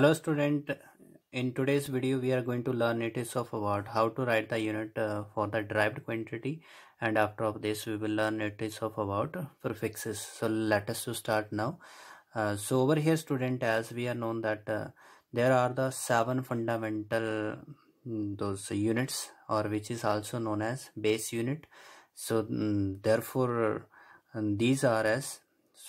hello student in today's video we are going to learn it is of about how to write the unit uh, for the derived quantity and after of this we will learn it is of about prefixes so let us to start now uh, so over here student as we are known that uh, there are the seven fundamental mm, those units or which is also known as base unit so um, therefore mm, these are as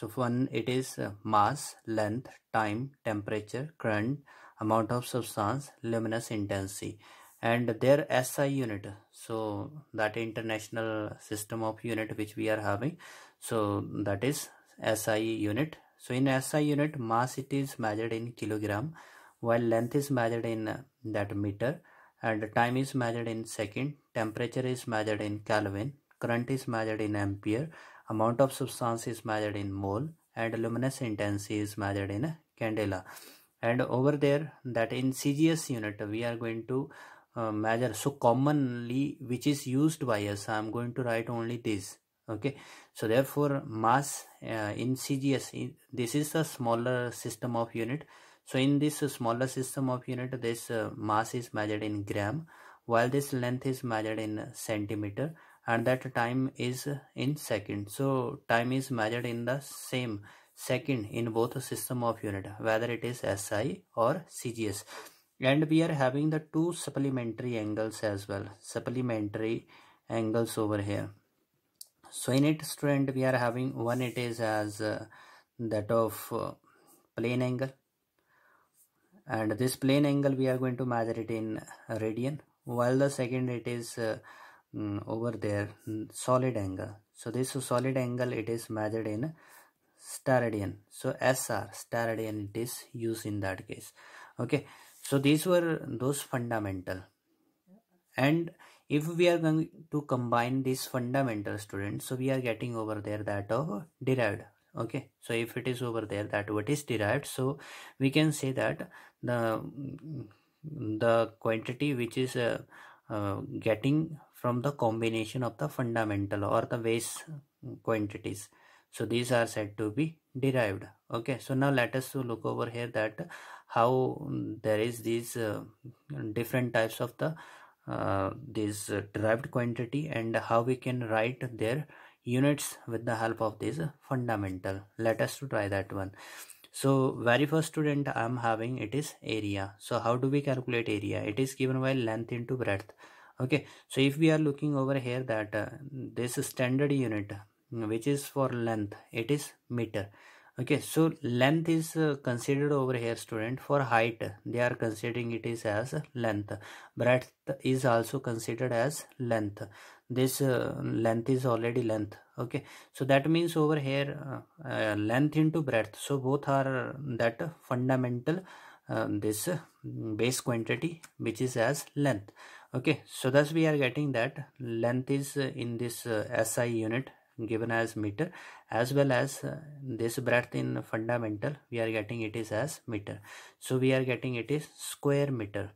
so one it is uh, mass, length, time, temperature, current, amount of substance, luminous intensity and their SI unit. So that international system of unit which we are having. So that is SI unit. So in SI unit mass it is measured in kilogram while length is measured in uh, that meter and time is measured in second, temperature is measured in Kelvin, current is measured in ampere Amount of substance is measured in mole and luminous intensity is measured in candela. And over there that in CGS unit we are going to uh, measure. So commonly which is used by us I am going to write only this. Okay. So therefore mass uh, in CGS in, this is a smaller system of unit. So in this smaller system of unit this uh, mass is measured in gram while this length is measured in centimeter and that time is in second so time is measured in the same second in both system of unit whether it is SI or CGS and we are having the two supplementary angles as well supplementary angles over here so in it student we are having one it is as uh, that of uh, plane angle and this plane angle we are going to measure it in radian while the second it is uh, Mm, over there mm, solid angle so this solid angle it is measured in steradian so sr steradian it is used in that case okay so these were those fundamental and if we are going to combine these fundamental students so we are getting over there that of derived okay so if it is over there that what is derived so we can say that the the quantity which is uh, uh, getting from the combination of the fundamental or the base quantities so these are said to be derived okay so now let us look over here that how there is these uh, different types of the uh, this derived quantity and how we can write their units with the help of this fundamental let us try that one so very first student i am having it is area so how do we calculate area it is given by length into breadth okay so if we are looking over here that uh, this standard unit uh, which is for length it is meter okay so length is uh, considered over here student for height they are considering it is as length breadth is also considered as length this uh, length is already length okay so that means over here uh, uh length into breadth so both are that fundamental uh, this mm, base quantity which is as length okay so thus we are getting that length is in this uh, SI unit given as meter as well as uh, this breadth in fundamental we are getting it is as meter so we are getting it is square meter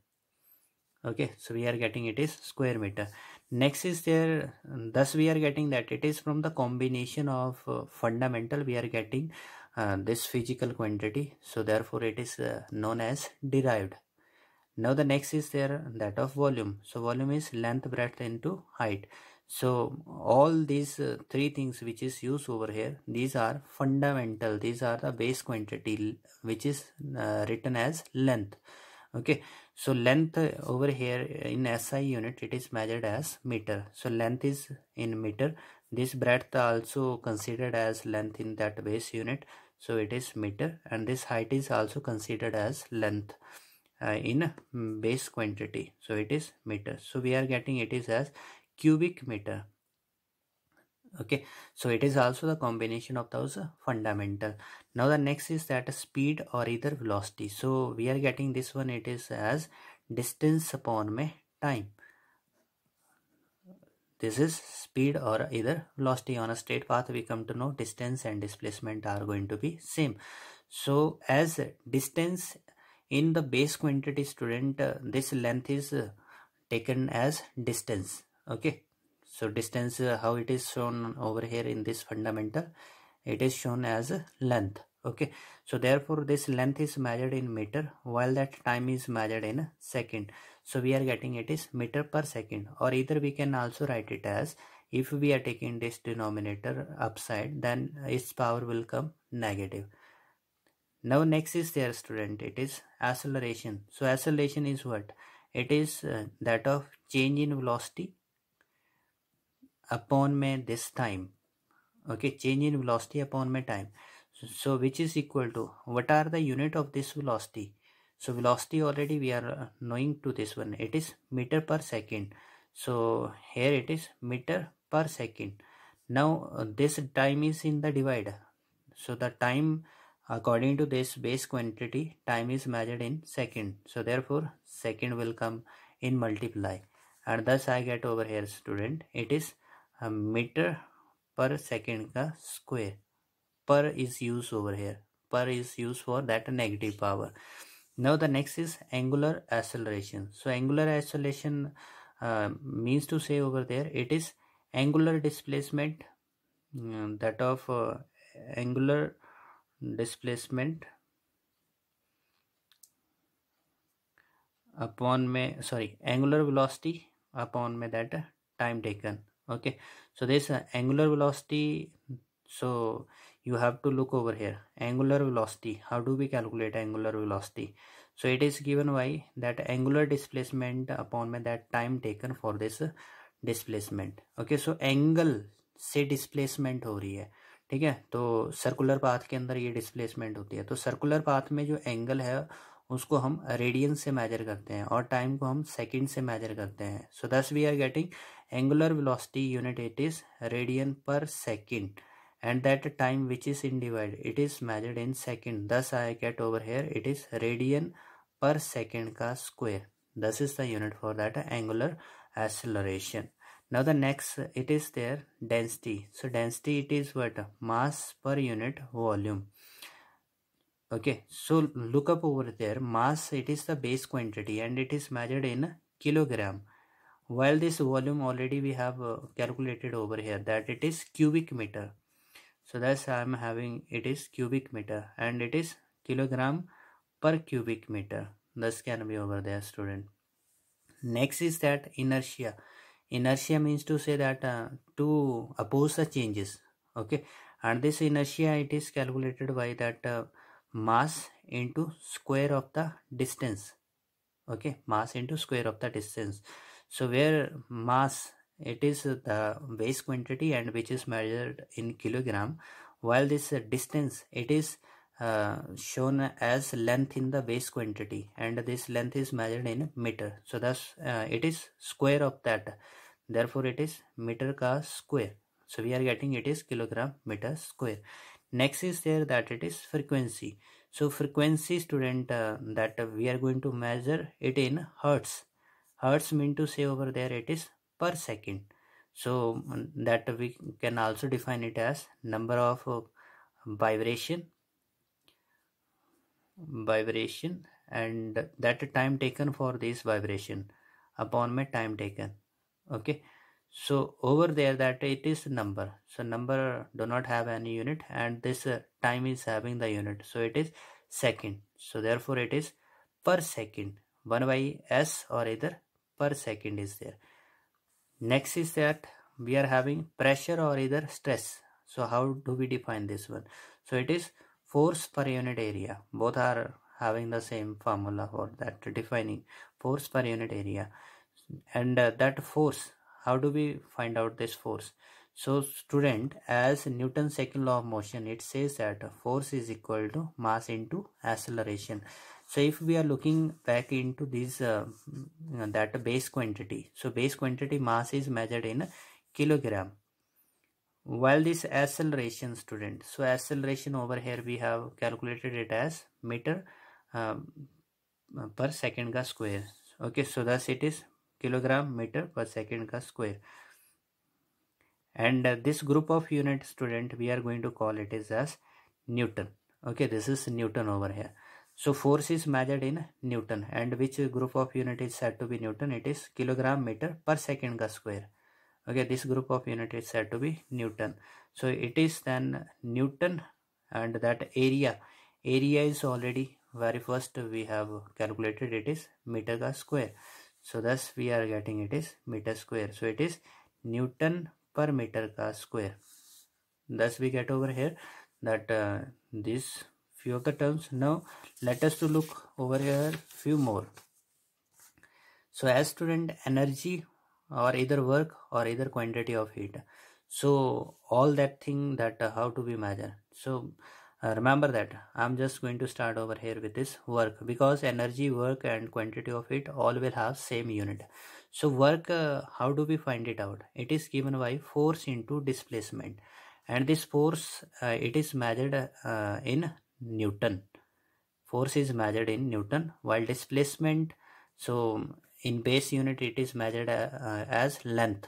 okay so we are getting it is square meter next is there thus we are getting that it is from the combination of uh, fundamental we are getting uh, this physical quantity so therefore it is uh, known as derived now the next is there that of volume so volume is length breadth into height so all these uh, three things which is used over here these are fundamental these are the base quantity which is uh, written as length okay so length uh, over here in SI unit it is measured as meter so length is in meter this breadth also considered as length in that base unit so it is meter and this height is also considered as length uh, in base quantity so it is meter so we are getting it is as cubic meter okay so it is also the combination of those fundamental now the next is that speed or either velocity so we are getting this one it is as distance upon me time this is speed or either velocity on a straight path we come to know distance and displacement are going to be same so as distance in the base quantity student, uh, this length is uh, taken as distance. Okay. So distance, uh, how it is shown over here in this fundamental, it is shown as length. Okay. So therefore, this length is measured in meter while that time is measured in second. So we are getting it is meter per second or either we can also write it as if we are taking this denominator upside then its power will come negative now next is their student it is acceleration so acceleration is what it is uh, that of change in velocity upon my this time okay change in velocity upon my time so, so, which is equal to what are the unit of this velocity so velocity already we are uh, knowing to this one it is meter per second so here it is meter per second now uh, this time is in the divider so the time According to this base quantity, time is measured in second. So therefore, second will come in multiply. And thus I get over here student, it is a meter per second ka square. Per is used over here. Per is used for that negative power. Now the next is angular acceleration. So angular acceleration uh, means to say over there, it is angular displacement um, that of uh, angular displacement upon में sorry angular velocity upon में that time taken okay so this angular velocity so you have to look over here angular velocity how do we calculate angular velocity so it is given by that angular displacement upon में that time taken for this displacement okay so angle से displacement हो रही है ठीक है तो circular path के अंदर ये डिस्प्लेसमेंट होती है तो सर्कुलर पाथ में जो एंगल है उसको हम रेडियन से मेजर करते हैं और टाइम को हम सेकंड से मेजर करते हैं so this we are getting angular velocity unit it is radian per second and that time which is in divide it is measure in second this I get over here it is radian per second का square this is the unit for that angular acceleration now the next it is there density so density it is what mass per unit volume okay so look up over there mass it is the base quantity and it is measured in kilogram while this volume already we have uh, calculated over here that it is cubic meter so that's i'm having it is cubic meter and it is kilogram per cubic meter this can be over there student next is that inertia inertia means to say that uh, to oppose the changes okay and this inertia it is calculated by that uh, mass into square of the distance okay mass into square of the distance so where mass it is the base quantity and which is measured in kilogram while this distance it is uh, shown as length in the base quantity and this length is measured in meter so thus uh, it is square of that therefore it is meter ka square so we are getting it is kilogram meter square next is there that it is frequency so frequency student uh, that we are going to measure it in hertz hertz mean to say over there it is per second so mm, that we can also define it as number of uh, vibration vibration and that time taken for this vibration upon my time taken okay so over there that it is number so number do not have any unit and this uh, time is having the unit so it is second so therefore it is per second 1 by s or either per second is there next is that we are having pressure or either stress so how do we define this one so it is force per unit area both are having the same formula for that defining force per unit area and uh, that force how do we find out this force so student as newton's second law of motion it says that force is equal to mass into acceleration so if we are looking back into this uh, that base quantity so base quantity mass is measured in kilogram while this acceleration student so acceleration over here we have calculated it as meter um, per second ka square okay so thus it is Kilogram meter per second का square and uh, this group of unit student we are going to call it is as newton okay this is newton over here so force is measured in newton and which group of unit is said to be newton it is kilogram meter per second ka square okay this group of unit is said to be newton so it is then newton and that area area is already very first we have calculated it is meter ka square so thus we are getting it is meter square so it is newton per meter square thus we get over here that uh, this few of the terms now let us to look over here few more so as student energy or either work or either quantity of heat so all that thing that uh, how to be measured so uh, remember that i'm just going to start over here with this work because energy work and quantity of it all will have same unit so work uh, how do we find it out it is given by force into displacement and this force uh, it is measured uh, in newton force is measured in newton while displacement so in base unit it is measured uh, as length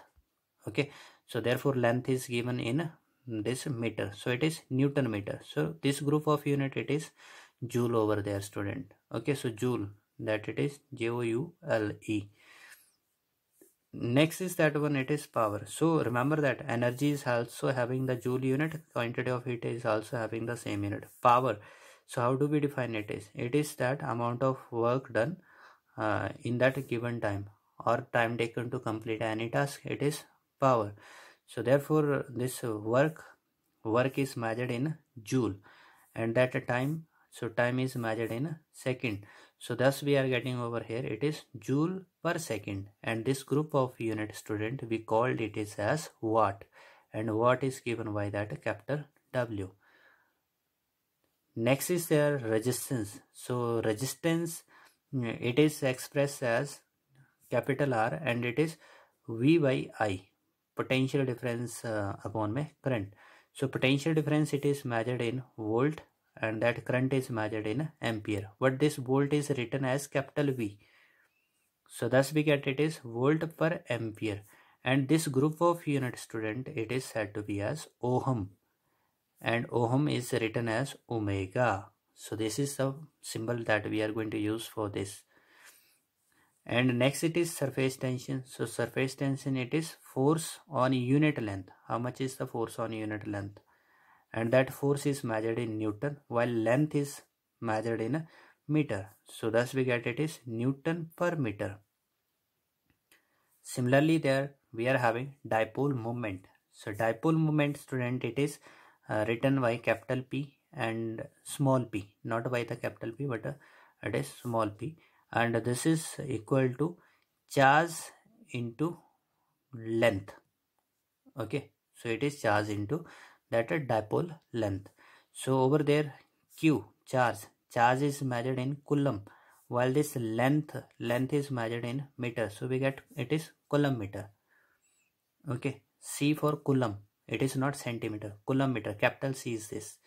okay so therefore length is given in this meter so it is newton meter so this group of unit it is joule over there student okay so joule that it is j-o-u-l-e next is that one it is power so remember that energy is also having the joule unit quantity of heat is also having the same unit power so how do we define it is it is that amount of work done uh, in that given time or time taken to complete any task it is power so therefore this work work is measured in joule and that time so time is measured in second so thus we are getting over here it is joule per second and this group of unit student we called it is as watt and watt is given by that capital w next is their resistance so resistance it is expressed as capital r and it is v by i potential difference uh, upon my current so potential difference it is measured in volt and that current is measured in ampere but this volt is written as capital V so thus we get it is volt per ampere and this group of unit student it is said to be as ohm and ohm is written as omega so this is the symbol that we are going to use for this and next it is surface tension so surface tension it is force on unit length how much is the force on unit length and that force is measured in newton while length is measured in meter so thus we get it is newton per meter similarly there we are having dipole moment so dipole moment student it is uh, written by capital p and small p not by the capital p but uh, it is small p and this is equal to charge into length okay so it is charge into that dipole length so over there q charge charge is measured in coulomb while this length length is measured in meter so we get it is coulomb meter okay c for coulomb it is not centimeter coulomb meter capital c is this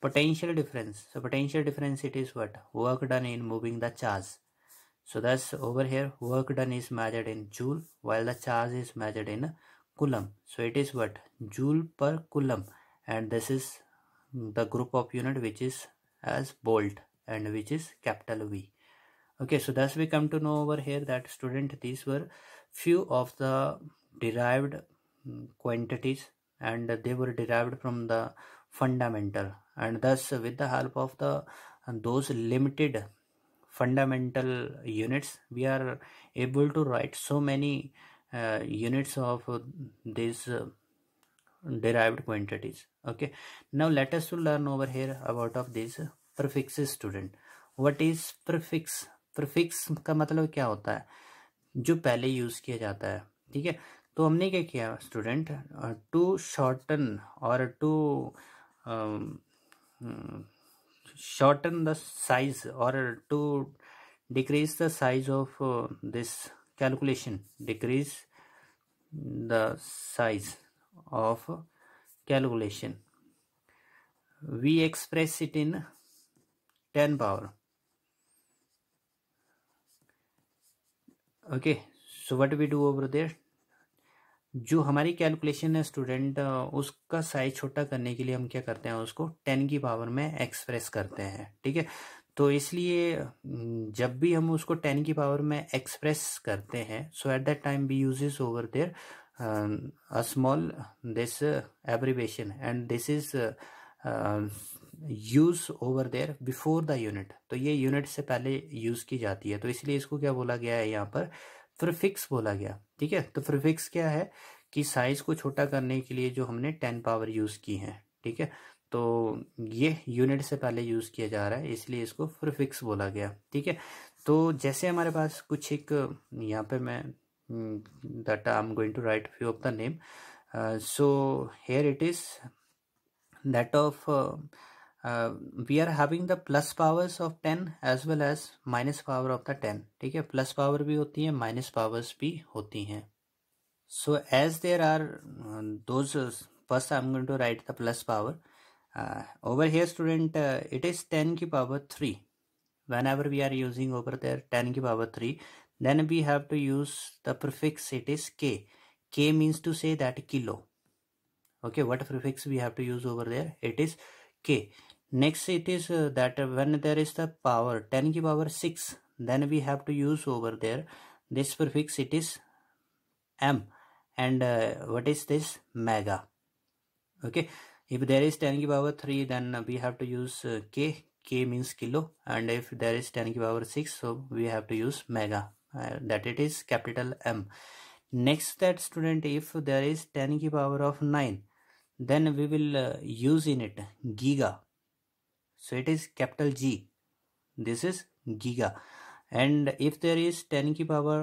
potential difference so potential difference it is what work done in moving the charge so that's over here work done is measured in joule while the charge is measured in coulomb. So it is what joule per coulomb and this is the group of unit which is as bolt and which is capital V. Okay, so thus we come to know over here that student these were few of the derived mm, quantities and they were derived from the fundamental and thus with the help of the those limited fundamental units we are able to write so many uh, units of these uh, derived quantities okay now let us to learn over here about of this prefix student what is prefix prefix ka matlab का मतलब क्या होता है जो पहले use किया जाता है ठीक है तो हमने क्या किया स्टूडेंट टू शॉर्टन और um, shorten the size or to decrease the size of uh, this calculation decrease the size of calculation we express it in 10 power okay so what do we do over there जो हमारी calculation है student उसका size छोटा करने के लिए हम क्या करते हैं उसको टेन की पावर में एक्सप्रेस करते हैं ठीक है तो इसलिए जब भी हम उसको टेन की पावर में एक्सप्रेस करते हैं so at that time we uses over there a small this abbreviation and this is use over there before the unit तो ये यूनिट से पहले यूज की जाती है तो इसलिए इसको क्या बोला गया है यहाँ पर प्रिफिक्स बोला गया ठीक है तो प्रिफिक्स क्या है कि साइज को छोटा करने के लिए जो हमने टेन पावर यूज की है ठीक है तो ये यूनिट से पहले यूज किया जा रहा है इसलिए इसको प्रिफिक्स बोला गया ठीक है तो जैसे हमारे पास कुछ एक यहाँ पे मैं data I am going to write few of the name so here it is that of uh, we are having the plus powers of 10 as well as minus power of the 10 ठीक है plus power भी होती है minus powers भी होती हैं so as there are uh, those first I'm going to write the plus power uh, over here student uh, it is 10 की power 3 whenever we are using over there 10 की power 3 then we have to use the prefix it is k k means to say that kilo okay what prefix we have to use over there it is k next it is uh, that when there is the power 10 to power 6 then we have to use over there this prefix it is m and uh, what is this mega okay if there is 10 to power 3 then we have to use uh, k k means kilo and if there is 10 to power 6 so we have to use mega uh, that it is capital m next that student if there is 10 to power of 9 then we will uh, use in it giga so it is capital G this is giga and if there is 10 ki power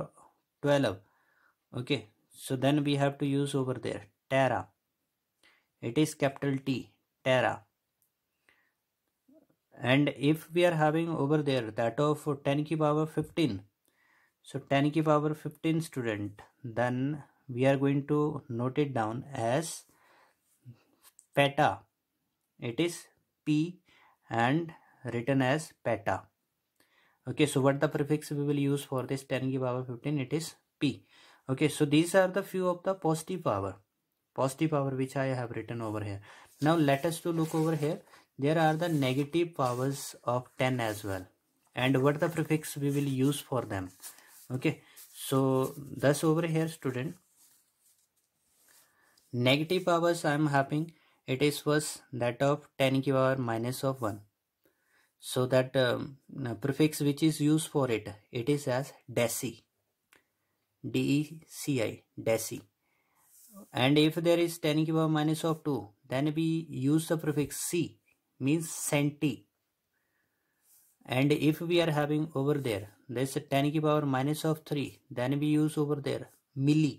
12 okay so then we have to use over there tera it is capital T tera and if we are having over there that of 10 ki power 15 so 10 ki power 15 student then we are going to note it down as peta it is p and written as peta okay so what the prefix we will use for this 10 the power 15 it is p okay so these are the few of the positive power positive power which i have written over here now let us to look over here there are the negative powers of 10 as well and what the prefix we will use for them okay so thus over here student negative powers i am having it is first that of 10 the power minus of 1 so that um, prefix which is used for it it is as deci d e c i deci and if there is 10 to the power minus of 2 then we use the prefix c means centi and if we are having over there this 10 to the power minus of 3 then we use over there milli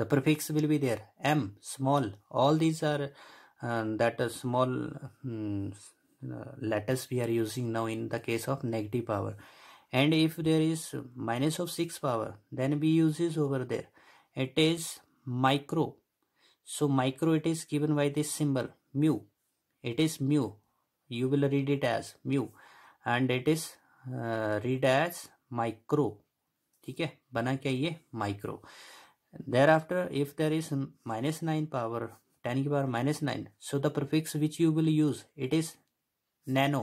the prefix will be there m small all these are and that a small um, mm, uh, lattice we are using now in the case of negative power and if there is minus of 6 power then we use is over there it is micro so micro it is given by this symbol mu it is mu you will read it as mu and it is uh, read as micro ठीक है बना क्या ये micro there after if there 10 to the power minus 9 so the prefix which you will use it is nano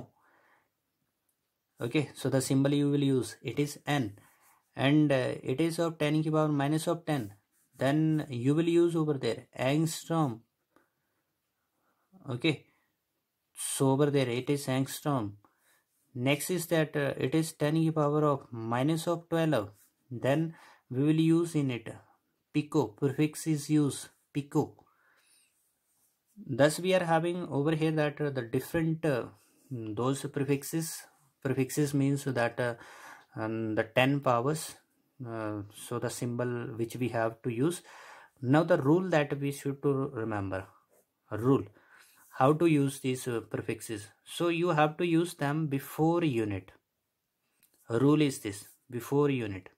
okay so the symbol you will use it is n and uh, it is of 10 to the power minus of 10 then you will use over there angstrom okay so over there it is angstrom next is that uh, it is 10 to the power of minus of 12 then we will use in it pico prefix is used pico thus we are having over here that uh, the different uh, hmm, those prefixes prefixes means that uh, um, the 10 powers uh, so the symbol which we have to use now the rule that we should to remember rule how to use these uh, prefixes so you have to use them before unit rule is this before unit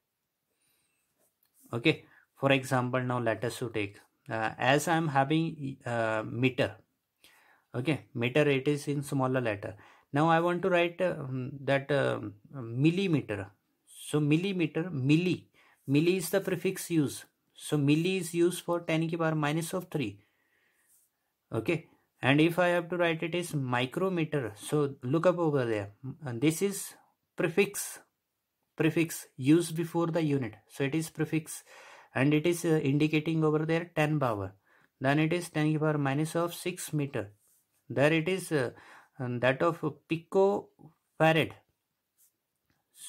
okay for example now let us to take uh, as I am having uh, meter okay meter it is in smaller letter now I want to write uh, um, that uh, millimeter so millimeter milli milli is the prefix used so milli is used for 10 to the power minus of 3 okay and if I have to write it is micrometer so look up over there and this is prefix prefix used before the unit so it is prefix and it is uh, indicating over there 10 power then it is 10 power minus of 6 meter there it is uh, that of picofarad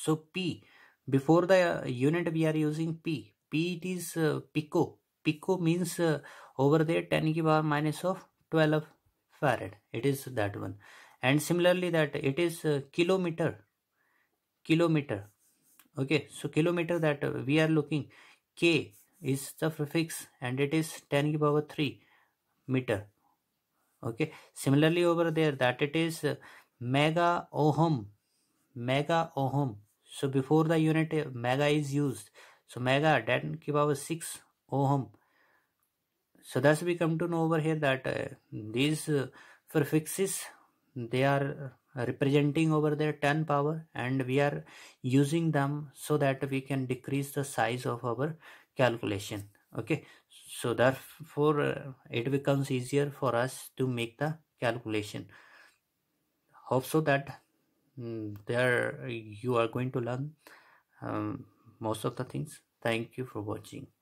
so p before the uh, unit we are using p p it is pico pico means over there 10 power minus of 12 farad it is that one and similarly that it is uh, kilometer kilometer okay so kilometer that uh, we are looking k is the prefix and it is 10 to the power 3 meter okay similarly over there that it is mega ohm mega ohm so before the unit mega is used so mega 10 to the power 6 ohm so thus we come to know over here that uh, these uh, prefixes they are representing over the 10 power and we are using them so that we can decrease the size of our calculation okay so therefore uh, it becomes easier for us to make the calculation hope so that um, there you are going to learn um, most of the things thank you for watching